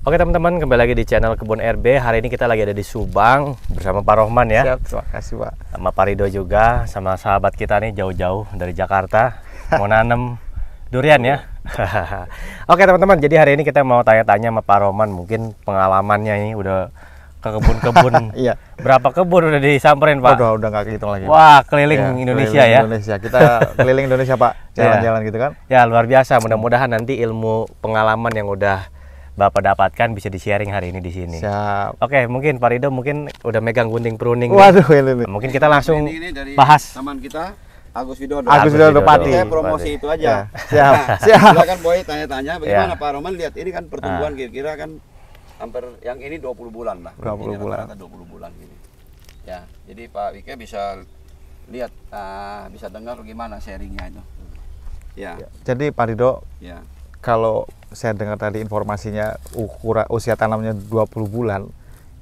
Oke teman-teman, kembali lagi di channel Kebun RB. Hari ini kita lagi ada di Subang bersama Pak Rohman ya. Siap, terima kasih Pak. Sama Pak Rido juga, sama sahabat kita nih jauh-jauh dari Jakarta. mau nanam durian ya. Oke teman-teman, jadi hari ini kita mau tanya-tanya sama Pak Rohman. Mungkin pengalamannya ini udah ke kebun-kebun. iya. Berapa kebun udah disamperin Pak? Udah, udah gak kehitung lagi. Wah, keliling ya, Indonesia keliling ya. Indonesia. Kita keliling Indonesia Pak, iya. jalan-jalan gitu kan. Ya, luar biasa. Mudah-mudahan nanti ilmu pengalaman yang udah Bapak dapatkan bisa di-sharing hari ini di sini. Siap. Oke, mungkin Pak Rido mungkin udah megang gunting pruning. Waduh, ini. Mungkin kita langsung ini, ini dari bahas taman kita. Agus Widodo. Agus Widodo Pati. Saya promosi Pati. itu aja. Ya, siap. Nah, siap. Silakan Boy tanya-tanya bagaimana ya. Pak Roman lihat ini kan pertumbuhan ah. kira-kira nah. kan hampir yang ini 20 bulan lah. 20 ini bulan. 20 bulan ini. Ya, jadi Pak Wike bisa lihat uh, bisa dengar gimana sharingnya itu. Ya. ya. Jadi Pak Rido, ya kalau saya dengar tadi informasinya ukura, usia tanamnya 20 bulan,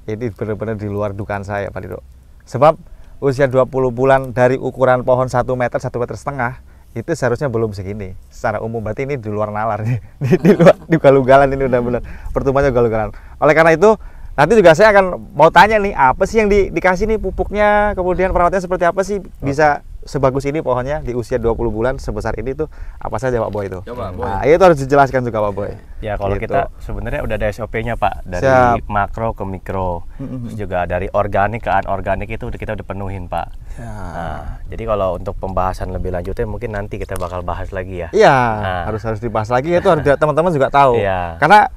ini benar-benar di luar dugaan saya Pak Dido Sebab usia 20 bulan dari ukuran pohon 1 meter, 1 meter setengah, itu seharusnya belum segini secara umum berarti ini di luar nalar nih di, di luar di galugalan ini udah benar pertumbuhannya galugalan oleh karena itu nanti juga saya akan mau tanya nih apa sih yang di, dikasih nih pupuknya kemudian perawatannya seperti apa sih bisa sebagus ini pohonnya di usia 20 bulan sebesar ini tuh apa saja Pak Boy itu? Coba, ya, Boy. Nah, itu harus dijelaskan juga Pak Boy. Ya, kalau gitu. kita sebenarnya udah ada SOP-nya Pak, dari Siap. makro ke mikro. Terus juga dari organik ke anorganik itu kita udah penuhin Pak. Ya. Nah, jadi kalau untuk pembahasan lebih lanjutnya mungkin nanti kita bakal bahas lagi ya. Iya, nah. harus harus dibahas lagi itu harus teman-teman juga tahu. Ya. Karena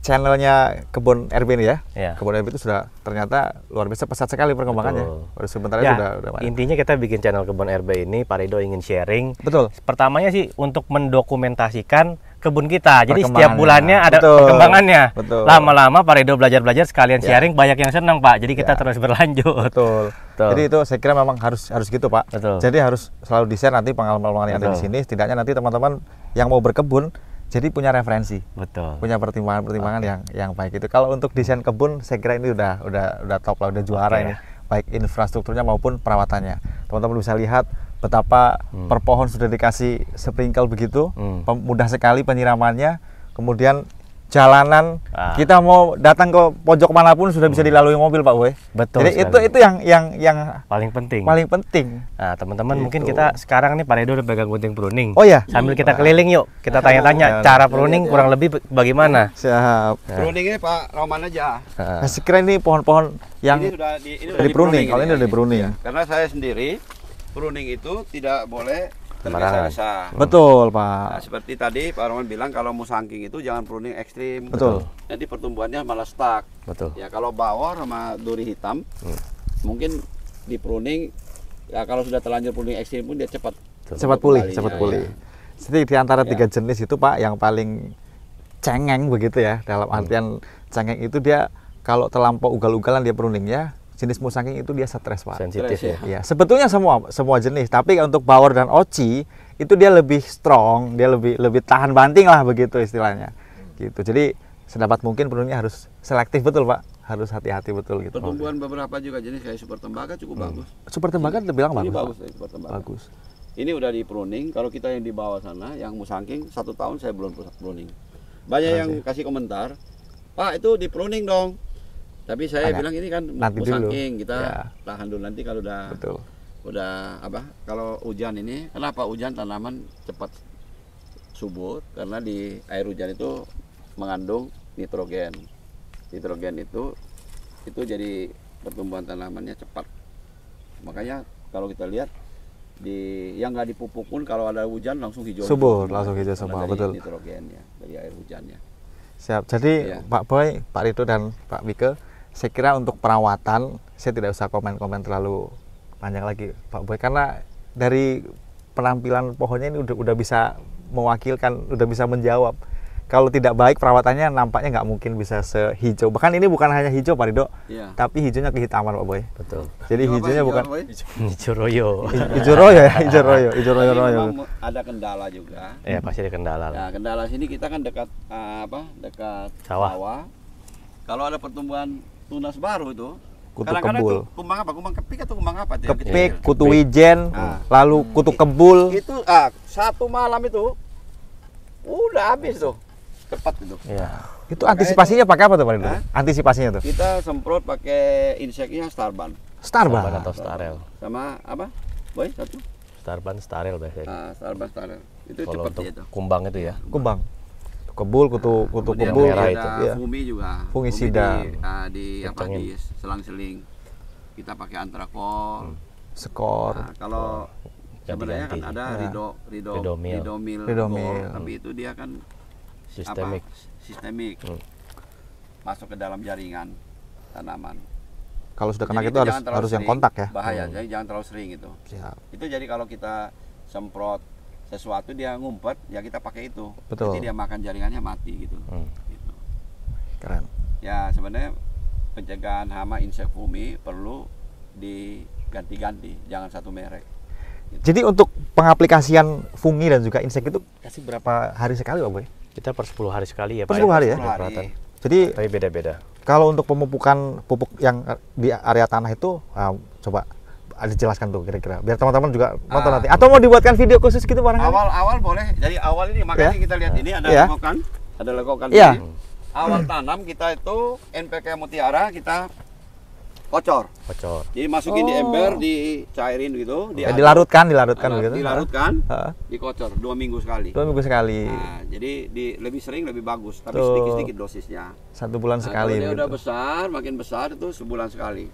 channelnya kebun RB ini ya. ya. Kebun RB itu sudah ternyata luar biasa pesat sekali perkembangannya. Baru sebentar ya, sudah sudah Intinya kita bikin channel kebun RB ini Pak Rido ingin sharing. Betul. Pertamanya sih untuk mendokumentasikan kebun kita. Jadi setiap bulannya ada Betul. perkembangannya. Betul. Lama-lama Pak Rido belajar-belajar sekalian ya. sharing banyak yang senang Pak. Jadi kita ya. terus berlanjut. Betul. Betul. Jadi itu saya kira memang harus harus gitu Pak. Betul. Jadi harus selalu di-share nanti pengalaman-pengalaman yang ada di sini. Setidaknya nanti teman-teman yang mau berkebun jadi punya referensi betul punya pertimbangan pertimbangan okay. yang yang baik itu kalau untuk desain kebun saya kira ini udah udah udah top lah udah juara okay. ini baik infrastrukturnya maupun perawatannya teman-teman bisa lihat betapa hmm. per sudah dikasih sprinkle begitu hmm. mudah sekali penyiramannya kemudian jalanan ah. kita mau datang ke pojok manapun sudah bisa hmm. dilalui mobil pak Boy. Betul. Jadi sekali. itu itu yang yang yang paling penting. Paling penting. Nah teman-teman gitu. mungkin kita sekarang nih Pak Edo udah pegang gunting pruning. Oh ya. Sambil kita nah. keliling yuk kita tanya-tanya nah. cara pruning kurang lebih bagaimana. Siap. ya. Pruning ini Pak Roman aja. Nah, sekiranya ini pohon-pohon yang ini sudah di, ini sudah di pruning. Kalau ini sudah ya. di pruning. Ya. Karena saya sendiri pruning itu tidak boleh tergesa-gesa. Betul Pak. Nah, seperti tadi Pak Roman bilang kalau musangking itu jangan pruning ekstrim. Betul. Jadi pertumbuhannya malah stuck. Betul. Ya kalau bawor sama duri hitam hmm. mungkin di pruning ya kalau sudah terlanjur pruning ekstrim pun dia cepat cepat pulih, cepat ya, pulih. Ya. Jadi di antara ya. tiga jenis itu Pak yang paling cengeng begitu ya dalam hmm. artian hmm. cengeng itu dia kalau terlampau ugal-ugalan dia pruning ya, jenis musangking itu dia stres pak. Sensitif ya. ya. Sebetulnya semua semua jenis, tapi untuk power dan oci itu dia lebih strong, dia lebih lebih tahan banting lah begitu istilahnya. Gitu. Jadi sedapat mungkin penuhnya harus selektif betul pak, harus hati-hati betul gitu. Pertumbuhan maksudnya. beberapa juga jenis kayak super tembaga cukup hmm. bagus. Super tembaga ini, bilang bagus. Ini bagus, eh, super tembaga. Bagus. Ini udah di pruning. Kalau kita yang di bawah sana, yang musangking satu tahun saya belum pruning. Banyak Masih. yang kasih komentar, Pak itu di pruning dong tapi saya bilang ini kan nanti dulu. kita ya. tahan dulu nanti kalau udah Betul. udah apa? Kalau hujan ini kenapa hujan tanaman cepat subur? Karena di air hujan itu mengandung nitrogen. Nitrogen itu itu jadi pertumbuhan tanamannya cepat. Makanya kalau kita lihat di yang nggak dipupuk pun kalau ada hujan langsung hijau subur langsung hijau semua betul nitrogennya dari air hujannya siap jadi ya. Pak Boy Pak Rito dan Pak Wike saya kira untuk perawatan saya tidak usah komen-komen terlalu panjang lagi Pak Boy karena dari penampilan pohonnya ini udah udah bisa mewakilkan udah bisa menjawab kalau tidak baik perawatannya nampaknya nggak mungkin bisa sehijau bahkan ini bukan hanya hijau Pak Ridho, ya. tapi hijaunya kehitaman Pak Boy betul jadi hijaunya bukan hijau royo hijau royo ya hijau royo hijau royo royo ada kendala juga ya pasti ada kendala Nah, kendala sini kita kan dekat ah, apa dekat sawah, sawah. kalau ada pertumbuhan tunas baru itu kutu kadang kebul. Itu kumbang apa? Kumbang kepik atau kumbang apa? tuh Kepik, ya? kutu wijen, ah. lalu kutu kebul. Itu ah, satu malam itu udah habis tuh. Cepat itu. Ya. Itu Maka antisipasinya itu, pakai apa tuh paling Rindu? antisipasinya tuh. Kita semprot pakai insektnya Starban. Starban, Starban atau Starel. Sama apa? Boy, satu. Starban Starel biasanya. ah, Starban Starel. Itu Kalau cepat untuk itu. kumbang itu ya. Kumbang kebul kutu kutu kebul merah itu iya. ya. fungi juga fungisida di, uh, di di selang-seling kita pakai antrakol hmm. skor nah, kalau sebenarnya kan ada ya. rido rido ridomil ridomil, ridomil. Gol, tapi itu dia kan sistemik apa, sistemik hmm. masuk ke dalam jaringan tanaman kalau sudah kena jadi gitu itu harus harus yang kontak ya bahaya hmm. jadi jangan terlalu sering itu Siap. itu jadi kalau kita semprot sesuatu dia ngumpet ya kita pakai itu Betul. nanti dia makan jaringannya mati gitu, hmm. gitu. keren ya sebenarnya pencegahan hama insek bumi perlu diganti-ganti jangan satu merek gitu. jadi untuk pengaplikasian fungi dan juga insek itu kasih berapa hari sekali pak boy kita per 10 hari sekali ya per 10 ya? hari ya 10 hari. jadi tapi beda-beda kalau untuk pemupukan pupuk yang di area tanah itu nah, coba ada jelaskan tuh kira-kira biar teman-teman juga nonton ah. nanti atau mau dibuatkan video khusus gitu barang awal-awal boleh jadi awal ini makanya yeah. kita lihat ini ada yeah. lekokan ada lekokan yeah. Ini. awal tanam kita itu NPK mutiara kita kocor kocor jadi masukin oh. di ember oh. dicairin gitu di larutkan, dilarutkan dilarutkan nah, gitu dilarutkan uh. dikocor dua minggu sekali dua minggu sekali nah, jadi di, lebih sering lebih bagus tapi sedikit sedikit dosisnya satu bulan nah, sekali kalau gitu. udah besar makin besar itu sebulan sekali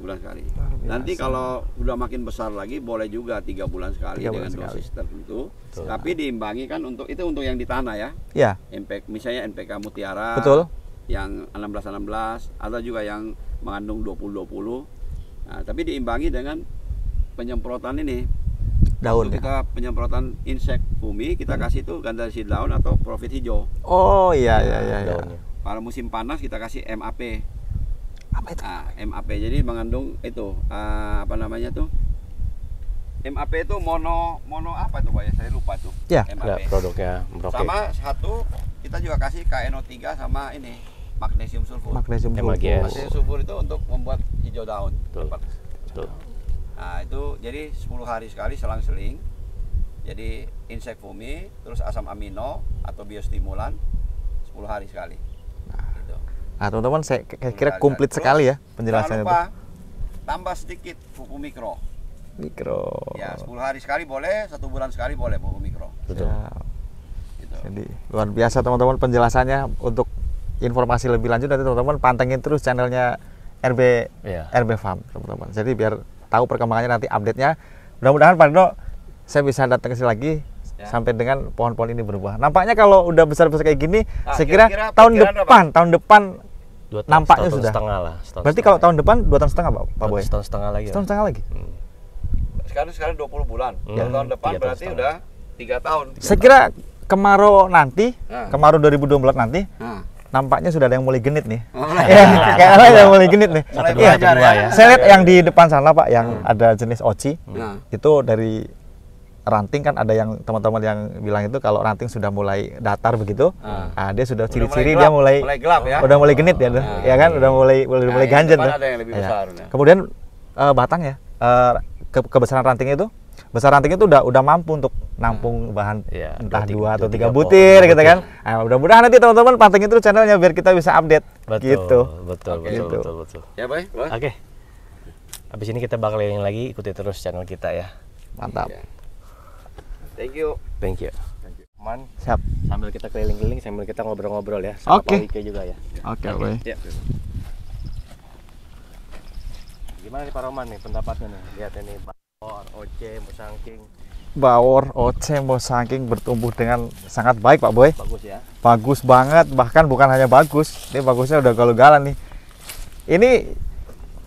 bulan sekali. Nanti kalau udah makin besar lagi boleh juga tiga bulan sekali tiga bulan dengan sekali. dosis tertentu. Betul. Tapi diimbangi kan untuk itu untuk yang di tanah ya. Iya. MPK misalnya NPK Mutiara. Betul. Yang 16 16 atau juga yang mengandung 20 20. Nah, tapi diimbangi dengan penyemprotan ini. Daun. Untuk ya? kita penyemprotan insek bumi kita hmm. kasih itu si daun atau profit hijau. Oh iya iya iya. iya. Kalau musim panas kita kasih MAP apa itu Uh, ah, MAP jadi mengandung itu uh, apa namanya tuh MAP itu mono mono apa tuh pak ya saya lupa tuh ya MAP. ya produknya broke. sama satu kita juga kasih KNO3 sama ini magnesium sulfur magnesium sulfur magnesium sulfur itu untuk membuat hijau daun betul, betul. nah itu jadi 10 hari sekali selang-seling jadi insek fumi terus asam amino atau biostimulan 10 hari sekali Nah, teman-teman saya kira komplit sekali ya penjelasannya. Jangan lupa itu. tambah sedikit pupuk mikro. Mikro. Ya, 10 hari sekali boleh, satu bulan sekali boleh pupuk mikro. Betul. Ya. Gitu. Jadi luar biasa teman-teman penjelasannya untuk informasi lebih lanjut nanti teman-teman pantengin terus channelnya RB ya. RB Farm teman-teman. Jadi biar tahu perkembangannya nanti update-nya. Mudah-mudahan Pak Dino saya bisa datang ke sini lagi ya. sampai dengan pohon-pohon ini berbuah. Nampaknya kalau udah besar-besar kayak gini, nah, saya kira, kira tahun depan, apa? tahun depan dua tahun, nampaknya tahun sudah setengah lah setahun berarti setengah. kalau tahun depan dua tahun setengah pak pak boy setahun setengah lagi setahun setengah lagi hmm. sekarang sekarang puluh bulan hmm. Ya. tahun depan tiga berarti setengah. udah tiga tahun tiga saya kira kemarau nanti nah. kemarau 2012 nanti nah nampaknya sudah ada yang mulai genit nih. ya, kayaknya ada yang mulai genit nih. Iya. dua, ya, ya. Saya lihat yang di depan sana Pak, yang hmm. ada jenis oci, hmm. itu dari ranting kan ada yang teman-teman yang bilang itu kalau ranting sudah mulai datar begitu, uh. nah, dia sudah ciri-ciri dia mulai mulai gelap ya, udah mulai genit ya, uh, ya kan, udah mulai mulai, nah, mulai ganjen. Kan? Ada Ya. Kemudian uh, ya, uh, ke kebesaran rantingnya itu besar rantingnya itu udah udah mampu untuk nampung ah. bahan ya, entah dua, dua atau tiga, tiga butir gitu kan. Nah, mudah-mudahan nanti teman-teman pantengin terus channelnya biar kita bisa update. Betul, gitu. Betul, okay. betul, gitu. betul, betul, Ya, baik. Oke. Okay. Habis ini kita bakal lagi ikuti terus channel kita ya. Mantap. Yeah. Thank you. Thank you. Thank you. Man, Siap. sambil kita keliling-keliling, sambil kita ngobrol-ngobrol ya. Sama okay. Pak Wike juga ya. Oke, okay, okay. Ya. Gimana nih Pak Roman nih pendapatnya nih? Lihat ini Bawor, Oce, Musangking. Bawor, Oce, Musangking bertumbuh dengan sangat baik Pak Boy. Bagus ya. Bagus banget, bahkan bukan hanya bagus. Ini bagusnya udah galau-galan nih. Ini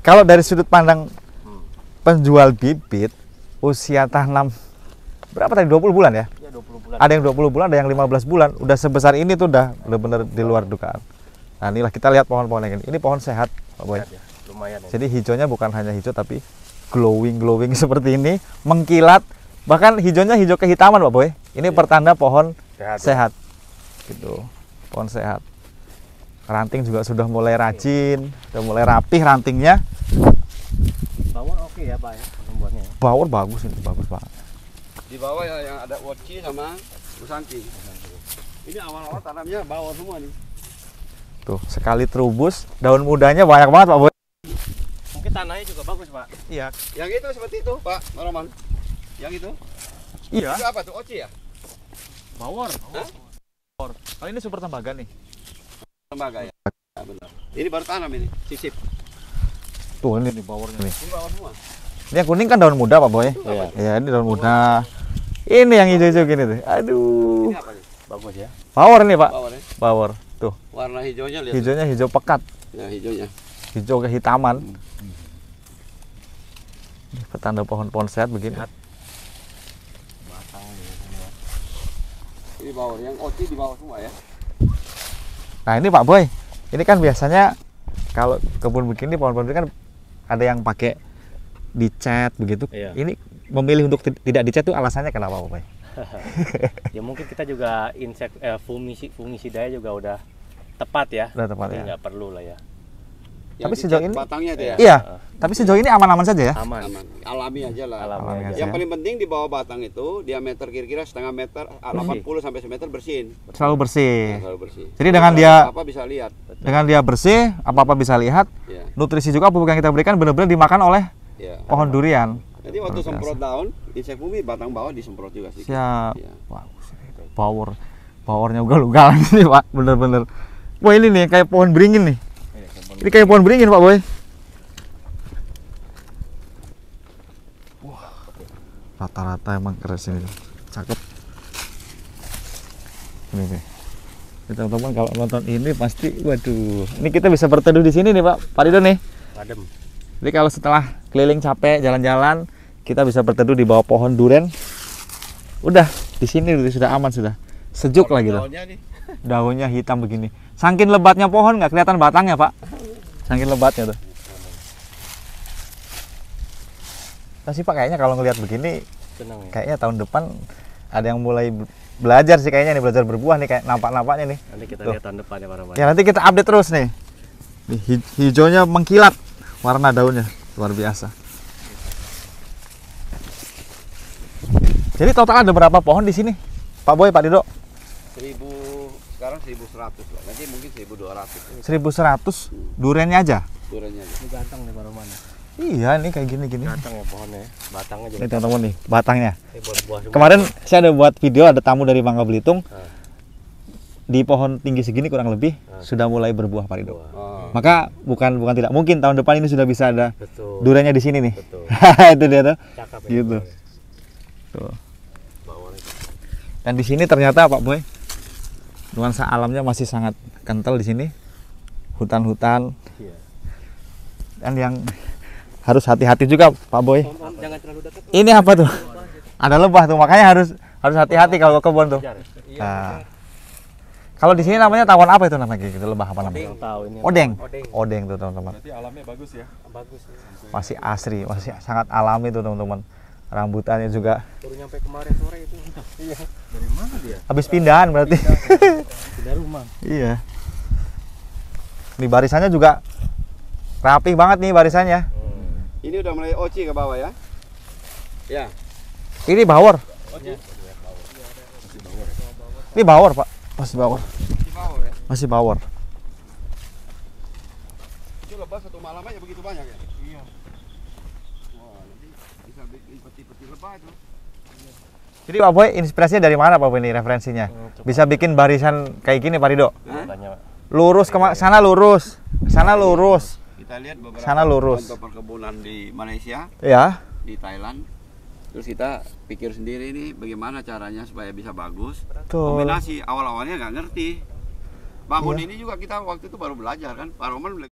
kalau dari sudut pandang hmm. penjual bibit usia tanam berapa tadi 20 bulan ya? Iya 20 bulan. Ada yang 20 bulan, ada yang 15 bulan. Udah sebesar ini tuh udah benar-benar di luar dugaan. Nah, inilah kita lihat pohon-pohon yang ini. Ini pohon sehat, Pak Boy. ya, lumayan. Ya. Jadi hijaunya bukan hanya hijau tapi glowing-glowing seperti ini, mengkilat. Bahkan hijaunya hijau kehitaman, Pak Boy. Ini ya. pertanda pohon sehat. Ya. sehat. Gitu. Pohon sehat. Ranting juga sudah mulai rajin, sudah mulai rapih rantingnya. Bawor oke ya, Pak ya, pembuatnya. Ya? bagus ini, bagus banget di bawah ya yang ada woci sama busanti. Ini awal-awal tanamnya bawah semua nih. Tuh, sekali terubus, daun mudanya banyak banget, Pak Boy. Mungkin tanahnya juga bagus, Pak. Iya. Yang itu seperti itu, Pak Roman. Yang itu? Iya. Itu apa tuh, oci ya? Bawor. bawor Bawor. Oh, ini super tembaga nih. Tembaga ya. ya benar. Ini baru tanam ini, sisip. Tuh, ini nih bawornya nih. Ini bawor semua. Ini yang kuning kan daun muda Pak Boy. Iya. Ya, ini daun muda. Ini yang hijau-hijau gini tuh. Aduh. Ini apa nih? Bagus ya. Power nih Pak. Power. Ya? Power. Tuh. Warna hijaunya lihat. Hijaunya hijau pekat. Ya hijaunya. Hijau kehitaman. Hmm. Ini petanda pohon-pohon sehat begini. Sehat. Ya, ini power ya. yang OC di bawah semua ya. Nah ini Pak Boy, ini kan biasanya kalau kebun begini pohon-pohon kan ada yang pakai dicat begitu. Iya. Ini memilih untuk tidak dicat itu alasannya kenapa, Pak? ya mungkin kita juga insek eh, fungisi juga udah tepat ya. Udah tepat Jadi ya. Nggak perlu lah ya. tapi sejauh ini batangnya ya. Iya. Uh. Tapi sejauh ini aman-aman saja ya. Aman. aman. Alami aja lah. Alami, Alami aja. Yang paling penting di bawah batang itu diameter kira-kira setengah meter, ah, bersih. 80 sampai semeter bersihin. Selalu bersih. Ya, selalu bersih. Jadi dengan dia apa bisa lihat. Dengan dia bersih, apa-apa bisa lihat. Ya. Nutrisi juga pupuk yang kita berikan benar-benar dimakan oleh ya, pohon ada durian. Jadi waktu Terus semprot daun, insek bumi batang bawah disemprot juga sih. Siap. Ya. Wah, power powernya ugal-ugalan sih pak, bener-bener. Wah ini nih kayak pohon beringin nih. Ini kayak pohon beringin pak boy. rata-rata emang keras ini cakep ini nih teman-teman kalau nonton ini pasti waduh ini kita bisa berteduh di sini nih pak Pak Rido nih adem jadi kalau setelah keliling capek jalan-jalan, kita bisa berteduh di bawah pohon durian. Udah, di sini sudah aman sudah. Sejuk lagi tuh. Daunnya, hitam begini. Sangkin lebatnya pohon nggak kelihatan batangnya pak. Sangkin lebatnya tuh. Nah pak kayaknya kalau ngelihat begini, Senang, ya? kayaknya tahun depan ada yang mulai belajar sih kayaknya nih belajar berbuah nih kayak nampak-nampaknya nih. Nanti kita Tuh. lihat tahun depan ya Pak. Ya nanti kita update terus nih. Hij hijaunya mengkilat warna daunnya luar biasa jadi total ada berapa pohon di sini Pak Boy Pak Dido Seribu sekarang seribu seratus, Nanti mungkin seribu dua ratus. Seribu seratus duriannya aja. Duriannya aja. Ini ganteng nih baru mana? Iya, ini kayak gini-gini. Ganteng ya pohonnya. Batangnya juga. Ini teman-teman nih, batangnya. Eh, buat buah Kemarin saya ada buat video ada tamu dari Mangga Belitung. Nah di pohon tinggi segini kurang lebih nah. sudah mulai berbuah parido. Oh. Maka bukan bukan tidak mungkin tahun depan ini sudah bisa ada durenya duranya di sini nih. itu dia tuh. ya, gitu. Dan di sini ternyata Pak Boy nuansa alamnya masih sangat kental di sini. Hutan-hutan. Iya. Dan yang harus hati-hati juga Pak Boy. Ini apa tuh? Ada lebah tuh, makanya harus harus hati-hati kalau ke kebun tuh. Iya, nah. Kalau di sini namanya tawon apa itu namanya gitu lebah apa namanya? Odeng. Odeng. Odeng, tuh teman-teman. Jadi alamnya bagus ya. Bagus. Ya. Masih asri, masih sangat alami tuh teman-teman. Rambutannya juga. Baru nyampe kemarin sore itu. Iya. Dari mana dia? Habis pindahan berarti. Pindah rumah. iya. Ini barisannya juga rapi banget nih barisannya. Hmm. Ini udah mulai oci ke bawah ya. Ya. Ini bawor. Oci. Ini bawor, Pak. Masih power. Masih power ya? Masih power. Itu lebah satu malam aja begitu banyak ya? Iya. Wah, nanti bisa bikin peti-peti lebah itu. Iya. Jadi Pak Boy, inspirasinya dari mana Pak Boy ini referensinya? bisa bikin barisan kayak gini Pak Rido? Iya, lurus ke iya. sana lurus, sana iya. lurus. Kita lihat beberapa sana lurus. perkebunan di Malaysia. Ya. Di Thailand terus kita pikir sendiri ini bagaimana caranya supaya bisa bagus Betul. kombinasi awal awalnya nggak ngerti bangun iya. ini juga kita waktu itu baru belajar kan Pak Roman